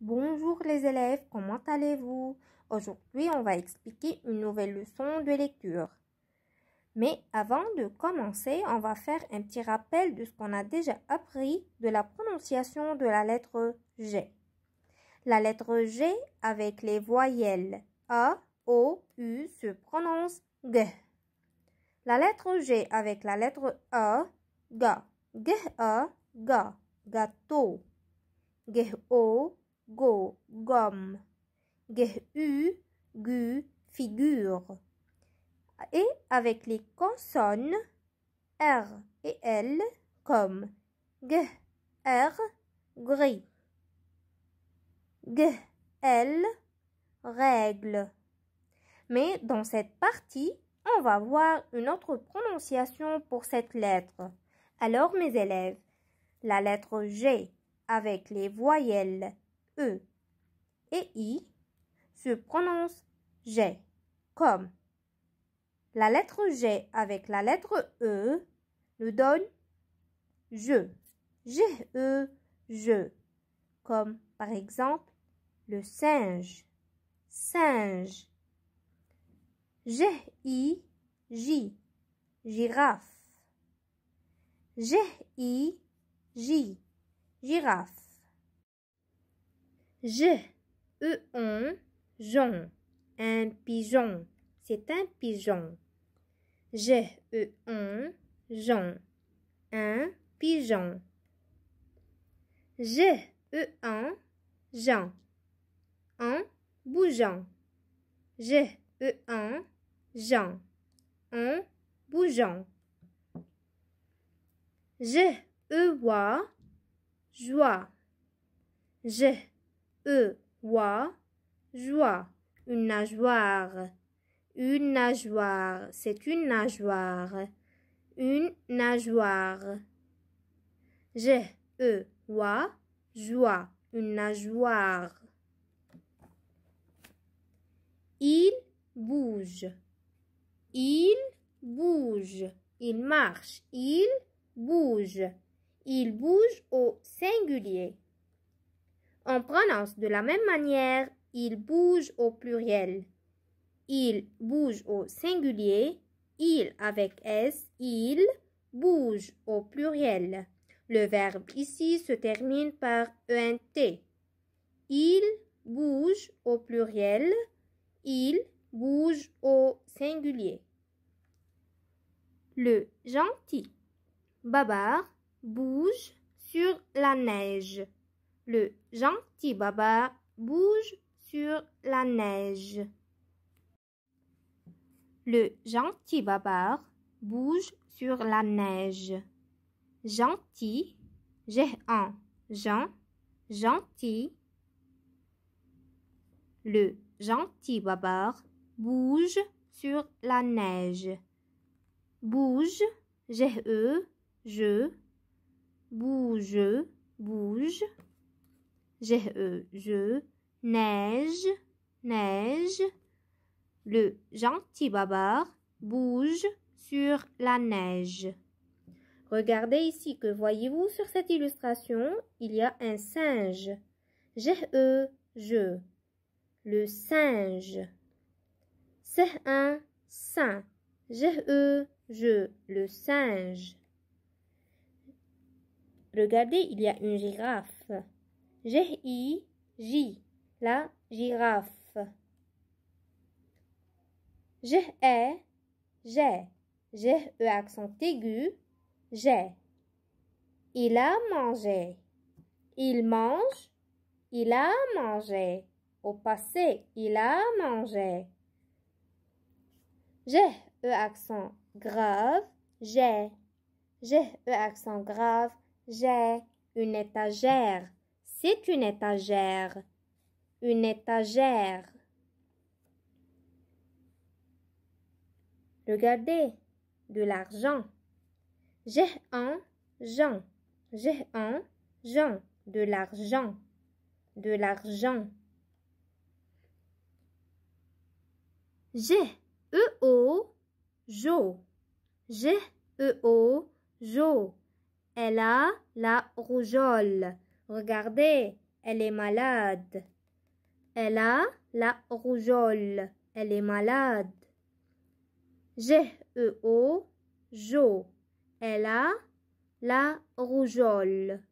Bonjour les élèves, comment allez-vous Aujourd'hui, on va expliquer une nouvelle leçon de lecture. Mais avant de commencer, on va faire un petit rappel de ce qu'on a déjà appris de la prononciation de la lettre G. La lettre G avec les voyelles A, O, U se prononce G. La lettre G avec la lettre A, Ga. G-A, Ga. Gâteau. G-O, go, gomme. gu, figure. Et avec les consonnes R et L comme g, R, gris. G, L, règle. Mais dans cette partie, on va voir une autre prononciation pour cette lettre. Alors mes élèves, la lettre G avec les voyelles E. Et I se prononce J comme la lettre G avec la lettre E nous donne je, G, E, je, comme par exemple le singe, singe, J I, J, girafe, I, J, girafe. J'ai eu un pigeon. Un pigeon. C'est un pigeon. J'ai eu un pigeon. Un pigeon. J'ai eu un Jean. Un bougeant. J'ai eu un Jean. Un bougeant. J'ai eu joie. J'ai E. Wa. Joie. Une nageoire. Une nageoire. C'est une nageoire. Une nageoire. j'ai E. Joie. Une nageoire. Il bouge. Il bouge. Il marche. Il bouge. Il bouge au singulier. On prononce de la même manière il bouge au pluriel. Il bouge au singulier. Il avec S. Il bouge au pluriel. Le verbe ici se termine par ENT. Il bouge au pluriel. Il bouge au singulier. Le gentil. Babar bouge sur la neige. Le gentil baba bouge sur la neige. Le gentil baba bouge sur la neige. Gentil, j'ai un Jean, gentil. Le gentil baba bouge sur la neige. Bouge, j'ai eu je. Bouge, bouge. Je, euh, je, neige, neige. Le gentil babar bouge sur la neige. Regardez ici que voyez-vous sur cette illustration, il y a un singe. Je, e euh, je. Le singe. C'est un saint. Je, eu je. Le singe. Regardez, il y a une girafe. Jai i j la girafe. J, e j'ai. J'ai e accent aigu. J'ai. Il a mangé. Il mange. Il a mangé. Au passé, il a mangé. J'ai e accent grave. J'ai. J'ai e accent grave. J'ai une étagère. C'est une étagère. Une étagère. Regardez, de l'argent. J'ai un Jean. J'ai un Jean. De l'argent. De l'argent. J'ai E O Jo. J'ai E O Jo. Elle a la rougeole. Regardez, elle est malade. Elle a la rougeole. Elle est malade. j e o jo. Elle a la rougeole.